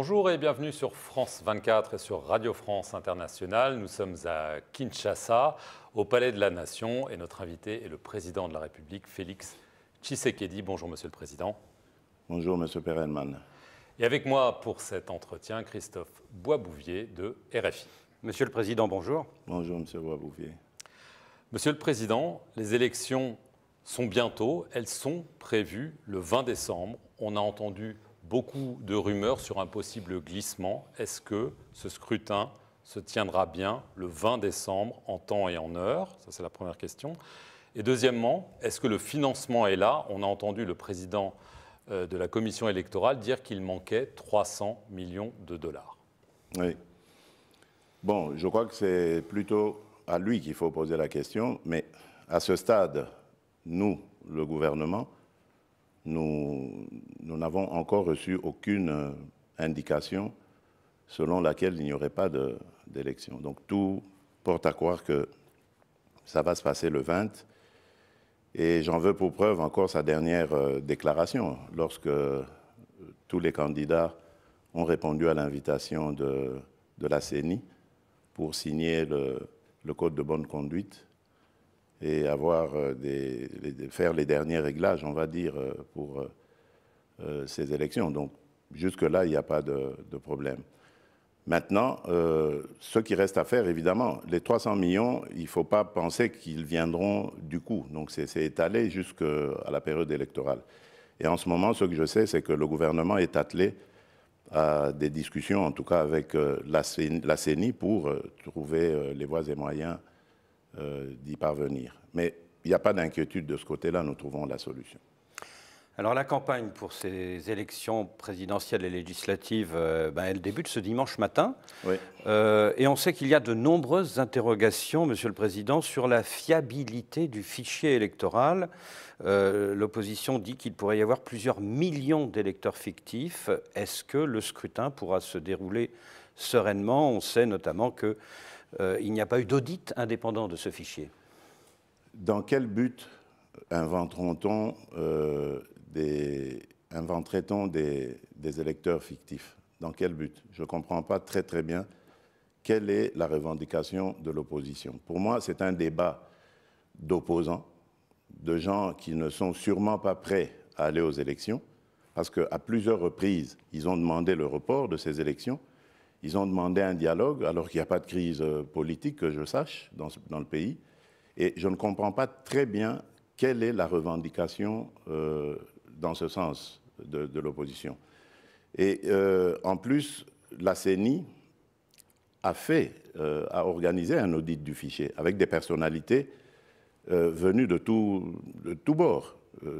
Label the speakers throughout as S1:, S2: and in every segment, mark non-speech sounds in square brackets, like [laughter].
S1: Bonjour et bienvenue sur France 24 et sur Radio France Internationale. Nous sommes à Kinshasa, au Palais de la Nation, et notre invité est le président de la République, Félix Tshisekedi. Bonjour, monsieur le président.
S2: Bonjour, monsieur Perelman.
S1: Et avec moi pour cet entretien, Christophe Boisbouvier de RFI. Monsieur le président, bonjour. Bonjour, monsieur Boisbouvier. Monsieur le président, les élections sont bientôt, elles sont prévues le 20 décembre. On a entendu beaucoup de rumeurs sur un possible glissement. Est-ce que ce scrutin se tiendra bien le 20 décembre en temps et en heure Ça, c'est la première question. Et deuxièmement, est-ce que le financement est là On a entendu le président euh, de la commission électorale dire qu'il manquait 300 millions de dollars.
S2: Oui. Bon, je crois que c'est plutôt à lui qu'il faut poser la question, mais à ce stade, nous, le gouvernement, nous n'avons encore reçu aucune euh, indication selon laquelle il n'y aurait pas d'élection. Donc tout porte à croire que ça va se passer le 20. Et j'en veux pour preuve encore sa dernière euh, déclaration, lorsque euh, tous les candidats ont répondu à l'invitation de, la CENI pour signer le code de bonne conduite et avoir euh, des, faire les derniers réglages, on va dire, euh, pour euh, ces élections. Donc jusque-là, il n'y a pas de, problème. Maintenant, ce qui reste à faire, évidemment, les 300 millions, il ne faut pas penser qu'ils viendront du coup. Donc c'est étalé jusqu'à la période électorale. Et en ce moment, ce que je sais, c'est que le gouvernement est attelé à des discussions, en tout cas avec la CENI, pour trouver les voies et moyens euh, d'y parvenir. Mais il n'y a pas d'inquiétude de ce côté-là, nous trouvons la solution.
S3: Alors la campagne pour ces élections présidentielles et législatives, euh, ben, elle débute ce dimanche matin. Euh, et on sait qu'il y a de nombreuses interrogations, Monsieur le Président, sur la fiabilité du fichier électoral. L'opposition dit qu'il pourrait y avoir plusieurs millions d'électeurs fictifs. Est-ce que le scrutin pourra se dérouler sereinement On sait notamment que euh, il n'y a pas eu d'audit indépendant de ce fichier.
S2: Dans quel but euh, inventerait-on des, des, électeurs fictifs Dans quel but Je ne comprends pas très très bien quelle est la revendication de l'opposition. Pour moi, c'est un débat d'opposants, de gens qui ne sont sûrement pas prêts à aller aux élections, parce qu'à plusieurs reprises, ils ont demandé le report de ces élections. Ils ont demandé un dialogue alors qu'il n'y a pas de crise euh, politique, que je sache, dans, le pays. Et je ne comprends pas très bien quelle est la revendication euh, dans ce sens de, l'opposition. Et euh, en plus, la CENI a fait, a organisé un audit du fichier avec des personnalités venues de tous tout bords,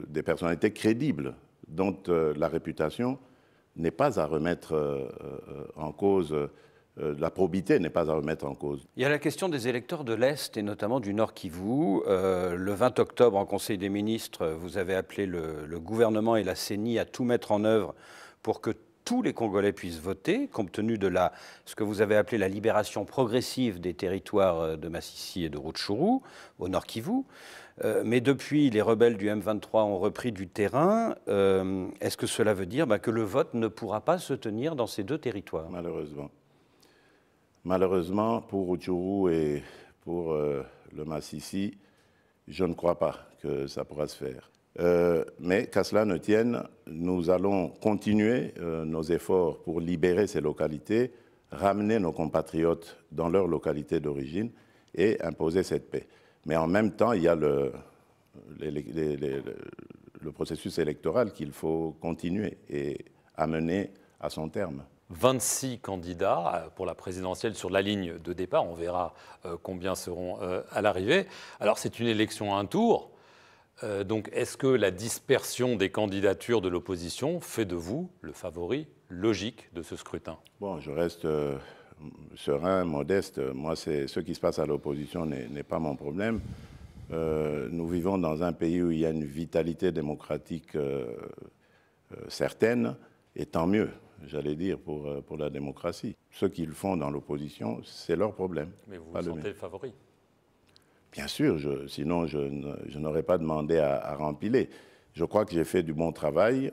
S2: des personnalités crédibles dont la réputation n'est pas à remettre euh, euh, en cause euh, la probité n'est pas à remettre en cause.
S3: Il y a la question des électeurs de l'Est et notamment du Nord Kivu. le 20 octobre, en Conseil des ministres, vous avez appelé le, gouvernement et la CENI à tout mettre en œuvre pour que tous les Congolais puissent voter, compte tenu de la, ce que vous avez appelé la libération progressive des territoires de Massissi et de Rutshuru, au Nord Kivu. Euh, mais depuis, les rebelles du M23 ont repris du terrain. Euh, est-ce que cela veut dire bah, que le vote ne pourra pas se tenir dans ces deux territoires Malheureusement.
S2: Malheureusement, pour Uchuru et pour euh, le Massissi, je ne crois pas que ça pourra se faire. mais qu'à cela ne tienne, nous allons continuer nos efforts pour libérer ces localités, ramener nos compatriotes dans leurs localités d'origine et imposer cette paix. Mais en même temps, il y a le, le processus électoral qu'il faut continuer et amener à son terme.
S1: 26 candidats euh, pour la présidentielle sur la ligne de départ. On verra euh, combien seront euh, à l'arrivée. Alors c'est une élection à un tour. Donc est-ce que la dispersion des candidatures de l'opposition fait de vous le favori logique de ce scrutin Bon, je
S2: reste serein, modeste. Moi, c'est ce qui se passe à l'opposition n'est pas mon problème. Euh, nous vivons dans un pays où il y a une vitalité démocratique euh, euh, certaine, et tant mieux, j'allais dire, pour, la démocratie. Ce qu'ils font dans l'opposition, c'est leur problème. Mais vous vous sentez le favori Bien sûr, sinon je, n'aurais pas demandé à, à, rempiler. Je crois que j'ai fait du bon travail.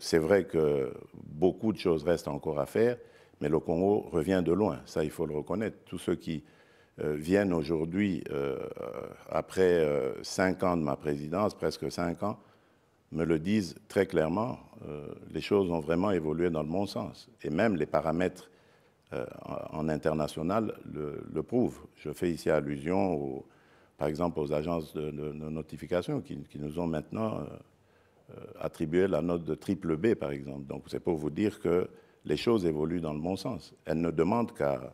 S2: c'est vrai que beaucoup de choses restent encore à faire, mais le Congo revient de loin, ça il faut le reconnaître. Tous ceux qui euh, viennent aujourd'hui, euh, après euh, cinq ans de ma présidence, presque cinq ans, me le disent très clairement, les choses ont vraiment évolué dans le bon sens. Et même les paramètres en international le, prouvent. Je fais ici allusion par exemple aux agences de, notification qui, nous ont maintenant attribué la note de triple B, par exemple. Donc c'est pour vous dire que les choses évoluent dans le bon sens. Elles ne demandent qu'à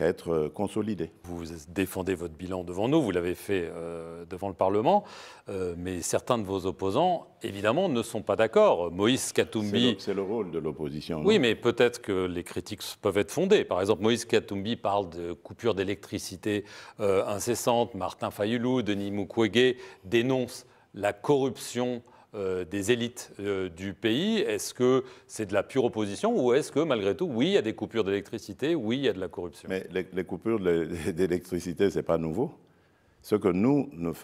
S2: être consolidées. – Vous
S1: défendez votre bilan devant nous, vous l'avez fait euh, devant le Parlement, euh, mais certains de vos opposants, évidemment, ne sont pas d'accord. Moïse Katumbi... C'est le, rôle de l'opposition. Oui, mais peut-être que les critiques peuvent être fondées. Par exemple, Moïse Katoumbi parle de coupures d'électricité incessante. Euh, incessantes, Martin Fayoulou, Denis Mukwege dénoncent la corruption euh, des élites euh, du pays Est-ce que c'est de la pure opposition ou est-ce que malgré tout, oui, il y a des coupures d'électricité, oui, il y a de la corruption
S2: Mais les, coupures [laughs] d'électricité, ce n'est pas nouveau. Ce que nous, nous,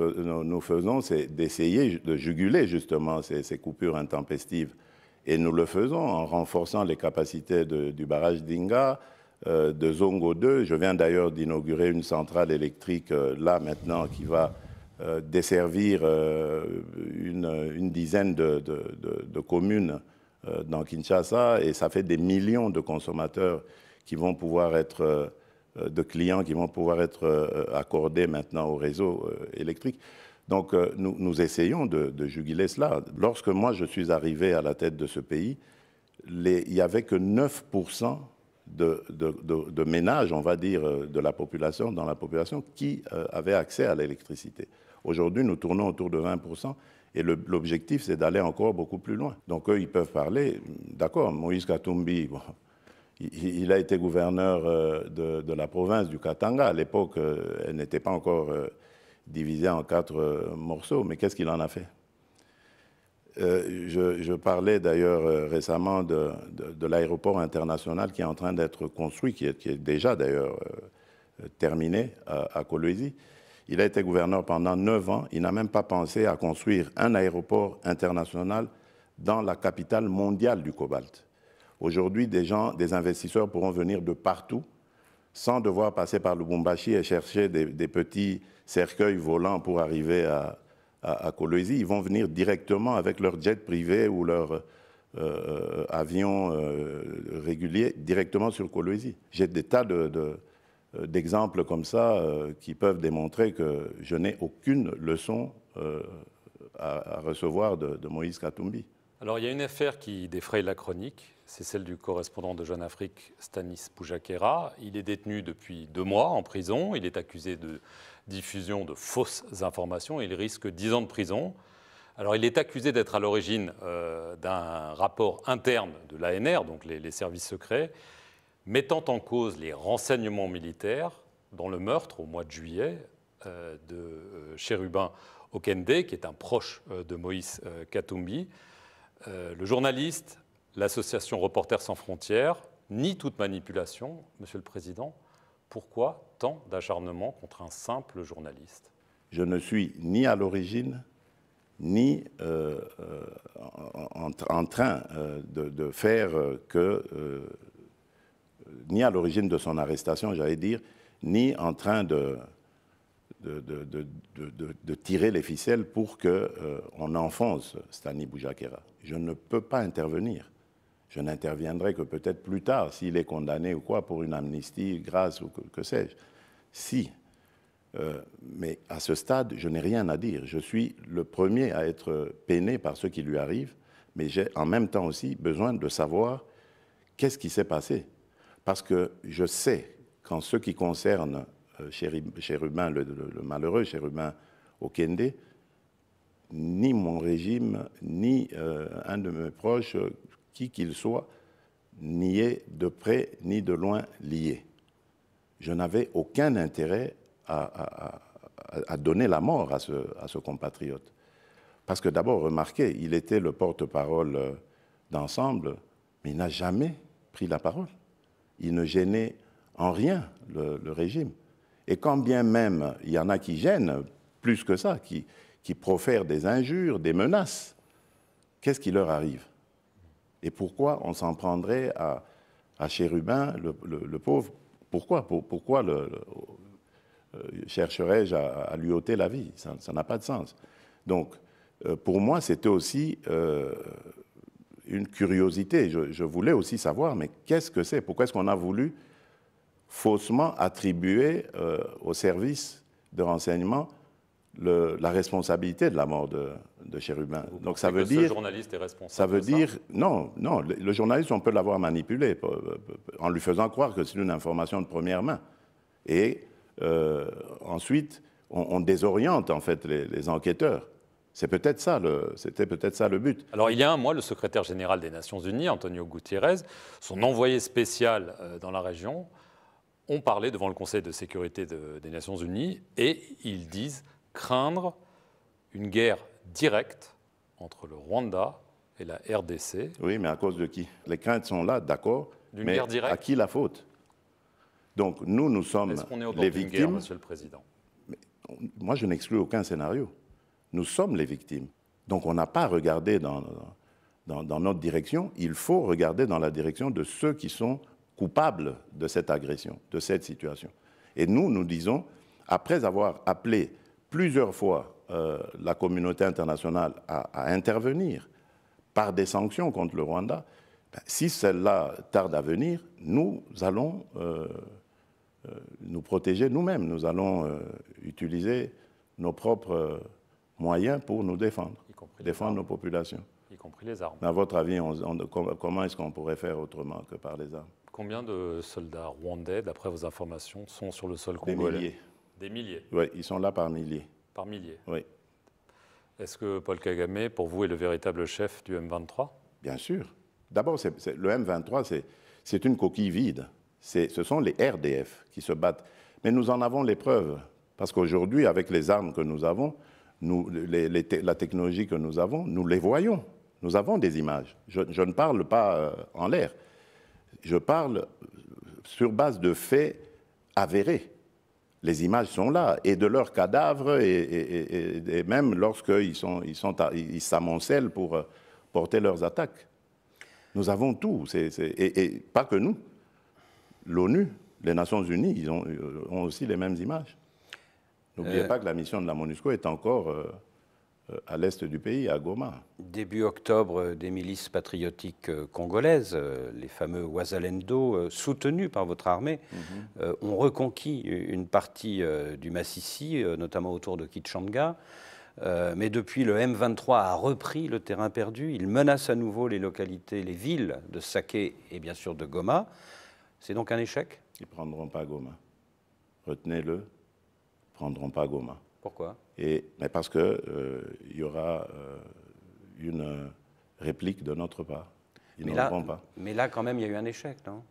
S2: faisons, c'est d'essayer de juguler justement ces, coupures intempestives. Et nous le faisons en renforçant les capacités du barrage d'Inga, euh, de Zongo 2. Je viens d'ailleurs d'inaugurer une centrale électrique là maintenant qui va euh, desservir euh, une, dizaine de, communes euh, dans Kinshasa et ça fait des millions de consommateurs qui vont pouvoir être, de clients qui vont pouvoir être accordés maintenant au réseau électrique. Donc nous, essayons de, juguler cela. Lorsque moi je suis arrivé à la tête de ce pays, il n'y avait que 9% de, ménage, ménages, on va dire, euh, de la population, dans la population, qui euh, avait accès à l'électricité. Aujourd'hui, nous tournons autour de 20%. Et l'objectif, c'est d'aller encore beaucoup plus loin. Donc eux, ils peuvent parler, d'accord, Moïse Katumbi, [laughs] il, a été gouverneur euh, de, la province du Katanga. À l'époque, elle n'était pas encore divisée en quatre morceaux, mais qu'est-ce qu'il en a fait euh, je, parlais d'ailleurs euh, récemment de, l'aéroport international qui est en train d'être construit, qui est, déjà d'ailleurs euh, terminé à, à Il a été gouverneur pendant neuf ans. Il n'a même pas pensé à construire un aéroport international dans la capitale mondiale du cobalt. Aujourd'hui, des gens, des investisseurs pourront venir de partout sans devoir passer par le Lubumbashi et chercher des, des petits cercueils volants pour arriver à, à, ils vont venir directement avec leur jet privé ou leur euh, euh, avion euh, régulier directement sur Coloisie. J'ai des tas d'exemples comme ça qui peuvent démontrer que je n'ai aucune leçon à, recevoir de, de Moïse Katumbi.
S1: Alors il y a une affaire qui défraye la chronique, c'est celle du correspondant de Jeune Afrique, Stanis Poujakera. Il est détenu depuis deux mois en prison, il est accusé de diffusion de fausses informations, il risque dix ans de prison. Alors il est accusé d'être à l'origine euh, d'un rapport interne de l'ANR, donc les, services secrets, mettant en cause les renseignements militaires dans le meurtre au mois de juillet euh, de euh, Chérubin Okende, qui est un proche de Moïse Katumbi. Euh, le journaliste, l'association Reporters sans frontières, ni toute manipulation, Monsieur le Président. Pourquoi tant d'acharnement contre un simple journaliste
S2: Je ne suis ni à l'origine, ni euh, euh, en, train de, faire que, ni à l'origine de son arrestation, j'allais dire, ni en train de, de, de, tirer les ficelles pour qu'on euh, enfonce Stani Boujakera. Je ne peux pas intervenir. Je n'interviendrai que peut-être plus tard, s'il est condamné ou quoi, pour une amnistie, grâce ou que, sais-je. Si. Euh, mais à ce stade, je n'ai rien à dire. Je suis le premier à être peiné par ce qui lui arrive, mais j'ai en même temps aussi besoin de savoir qu'est-ce qui s'est passé. Parce que je sais qu'en ce qui concerne euh, Chérubin, le, le, malheureux Chérubin Okende, ni mon régime, ni euh, un de mes proches, qui qu'il soit, n'y est de près ni de loin lié. Je n'avais aucun intérêt à, donner la mort à ce, compatriote. Parce que d'abord, remarquez, il était le porte-parole euh, d'ensemble, mais il n'a jamais pris la parole. Il ne gênait en rien le régime. Et quand bien même il y en a qui gênent, plus que ça, qui, qui profèrent des injures, des menaces, qu'est-ce qui leur arrive Et pourquoi on s'en prendrait à, à Chérubin, le, le, pauvre Pourquoi Pourquoi le, euh, chercherais-je à, lui ôter la vie Ça n'a pas de sens. Donc, euh, pour moi, c'était aussi euh, une curiosité. je, voulais aussi savoir, mais qu'est-ce que c'est Pourquoi est-ce qu'on a voulu faussement attribué euh, au service de renseignement la responsabilité de la mort de, de Chérubin. Donc ça veut dire. Le
S1: journaliste est responsable. Ça
S2: veut dire. non, non. Le, journaliste, on peut l'avoir manipulé euh, euh, en lui faisant croire que c'est une information de première main. Et ensuite, on, désoriente en fait les, enquêteurs. C'est peut-être ça, c'était peut-être ça le but.
S1: Alors il y a un mois, le secrétaire général des Nations Unies, Antonio Gutiérrez, son envoyé spécial dans la région, ont parlé devant le Conseil de sécurité des Nations Unies et ils disent craindre une guerre directe entre le Rwanda et la RDC.
S2: Oui, mais à cause de qui Les craintes sont là, d'accord. D'une guerre directe. À qui la faute Donc nous, nous sommes les victimes. Guerre, le Président. moi, je n'exclus aucun scénario. Nous sommes les victimes. Donc on n'a pas regardé dans, dans, dans, notre direction. Il faut regarder dans la direction de ceux qui sont coupable de cette agression, de cette situation. Et nous, nous disons, après avoir appelé plusieurs fois euh, la communauté internationale à, intervenir par des sanctions contre le Rwanda, ben, si celle là tarde à venir, nous allons euh, euh, nous protéger nous-mêmes, nous allons utiliser nos propres moyens pour nous défendre, défendre nos populations. Y compris les armes. Mais à votre avis, comment est-ce qu'on pourrait faire autrement que par les armes
S1: Combien de soldats rwandais, d'après vos informations, sont sur le sol congolais Des milliers. Des milliers
S2: Oui, ils sont là par milliers. Par milliers Oui.
S1: Est-ce que Paul Kagame, pour vous, est le véritable chef du M23
S2: Bien sûr. D'abord, le M23, c'est une coquille vide. Ce sont les RDF qui se battent. Mais nous en avons les preuves. Parce qu'aujourd'hui, avec les armes que nous avons, nous, la technologie que nous avons, nous les voyons. Nous avons des images. je ne parle pas euh, en l'air. Je parle sur base de faits avérés. Les images sont là, et de leurs cadavres, et, même lorsqu'ils sont, ils sont, ils s'amoncellent pour euh, porter leurs attaques. Nous avons tout, et, pas que nous. L'ONU, les Nations Unies, ils ont, euh, ont, aussi les mêmes images.
S3: N'oubliez euh, pas que la mission de la MONUSCO est encore... Euh, à l'est du pays, à Goma. Début octobre, des milices patriotiques euh, congolaises, euh, les fameux Ouazalendo, soutenus par votre armée, mhm. ont reconquis une partie du Massissi, notamment autour de Kitshanga. Mais depuis, le M23 a repris le terrain perdu. Il menace à nouveau les localités, les villes de Saké et bien sûr de Goma. C'est donc un échec Ils ne prendront pas Goma. Retenez-le, ils
S2: ne prendront pas Goma. Pourquoi mais parce qu'il euh, y aura euh, une réplique de notre part.
S3: Ils mais, là, pas. mais là, quand même, il y a eu un échec, non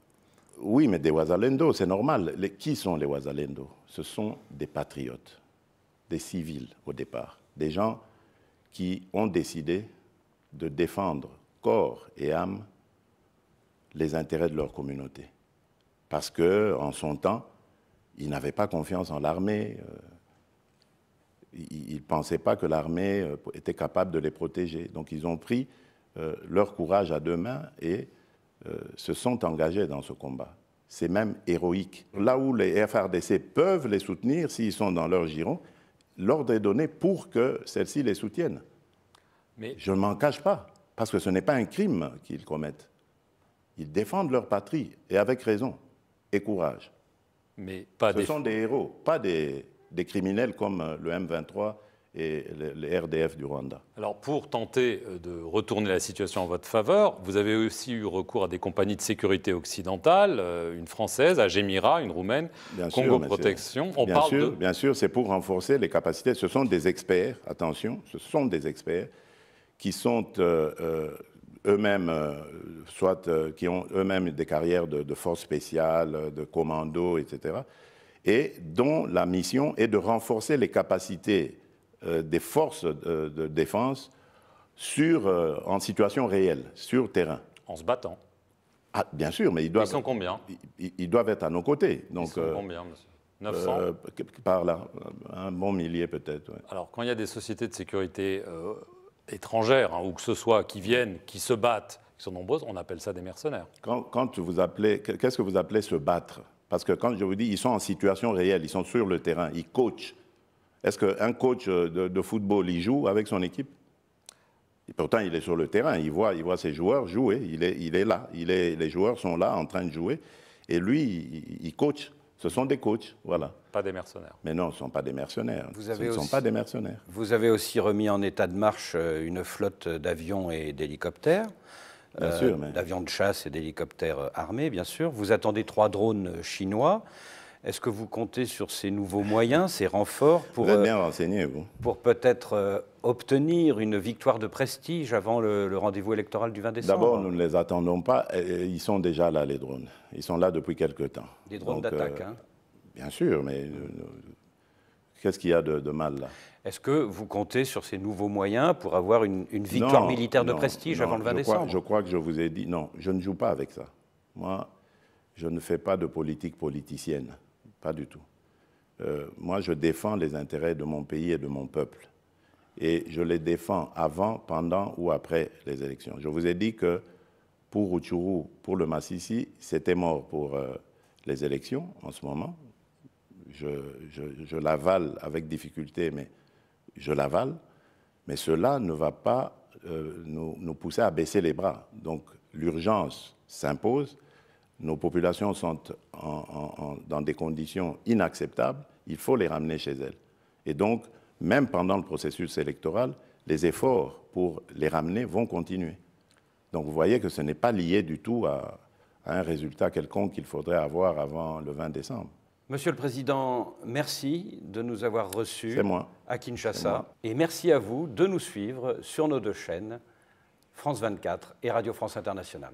S2: Oui, mais des Ouazalendo, c'est normal. qui sont les Ouazalendo Ce sont des patriotes, des civils au départ, des gens qui ont décidé de défendre corps et âme les intérêts de leur communauté. Parce que, en son temps, ils n'avaient pas confiance en l'armée. Euh, ils ne pensaient pas que l'armée euh, était capable de les protéger. Donc ils ont pris euh, leur courage à deux mains et euh, se sont engagés dans ce combat. C'est même héroïque. Là où les FRDC peuvent les soutenir, s'ils sont dans leur giron, l'ordre est donné pour que celles-ci les soutiennent. Mais... Je ne m'en cache pas, parce que ce n'est pas un crime qu'ils commettent. Ils défendent leur patrie, et avec raison, et courage. Mais pas ce sont des héros, pas des, des criminels comme euh, le M23 et les RDF du Rwanda.
S1: Alors pour tenter euh, de retourner la situation en votre faveur, vous avez aussi eu recours à des compagnies de sécurité occidentales, euh, une française, Agemira, une roumaine,
S3: Congo Protection.
S1: On bien parle sûr, de...
S2: bien sûr, c'est pour renforcer les capacités. Ce sont des experts, attention, ce sont des experts qui sont eux-mêmes, soit qui ont eux-mêmes des carrières de, de spéciale, de commandos, etc et dont la mission est de renforcer les capacités euh, des forces euh, de défense sur, euh, en situation réelle, sur terrain. En se battant. Ah, bien sûr, mais ils doivent. Ils sont combien ils, doivent être à nos côtés. ils sont combien,
S1: monsieur 900
S2: Par là, un bon millier peut-être.
S1: Alors, quand il y a des sociétés de sécurité étrangères, hein, ou que ce soit, qui viennent, qui se battent, qui sont nombreuses, on appelle ça des mercenaires.
S2: qu'est-ce que vous appelez se battre parce que quand je vous dis, ils sont en situation réelle, ils sont sur le terrain, ils coachent. Est-ce qu'un coach euh, de, football, il joue avec son équipe Et Pourtant, il est sur le terrain, il voit, il voit ses joueurs jouer, il est, il est là, il est, les joueurs sont là en train de jouer. Et lui, il, coach. Ce sont des coachs, voilà.
S1: Pas des mercenaires.
S2: Mais non, ce ne sont pas des mercenaires. ne sont pas des
S1: mercenaires.
S3: Vous avez aussi remis en état de marche euh, une flotte d'avions et d'hélicoptères. Euh, d'avions de chasse et d'hélicoptères euh, armés, bien sûr. Vous attendez trois drones euh, chinois. Est-ce que vous comptez sur ces nouveaux moyens, ces renforts, pour, bien vous. pour peut-être obtenir une victoire de prestige avant le, rendez-vous électoral du 20 décembre D'abord,
S2: nous ne les attendons pas. Ils sont déjà là, les drones. Ils sont là depuis quelque temps. Des drones d'attaque, hein Bien sûr, mais Qu'est-ce qu'il y a de, mal là
S3: Est-ce que vous comptez sur ces nouveaux moyens pour avoir une, victoire militaire de prestige avant le 20 décembre Je
S2: crois que je vous ai dit, non, je ne joue pas avec ça. Moi, je ne fais pas de politique politicienne, pas du tout. Euh, moi, je défends les intérêts de mon pays et de mon peuple. Et je les défends avant, pendant ou après les élections. Je vous ai dit que pour Uchuru, pour le Massissi, c'était mort pour euh, les élections en ce moment je, l'avale avec difficulté, mais je l'avale. Mais cela ne va pas euh, nous, pousser à baisser les bras. Donc l'urgence s'impose. Nos populations sont dans des conditions inacceptables. Il faut les ramener chez elles. Et donc, même pendant le processus électoral, les efforts pour les ramener vont continuer. Donc vous voyez que ce n'est pas lié du tout à un résultat quelconque qu'il faudrait avoir avant le 20 décembre.
S3: Monsieur le Président, merci de nous avoir reçus à Kinshasa. Et merci à vous de nous suivre sur nos deux chaînes, France 24 et Radio France Internationale.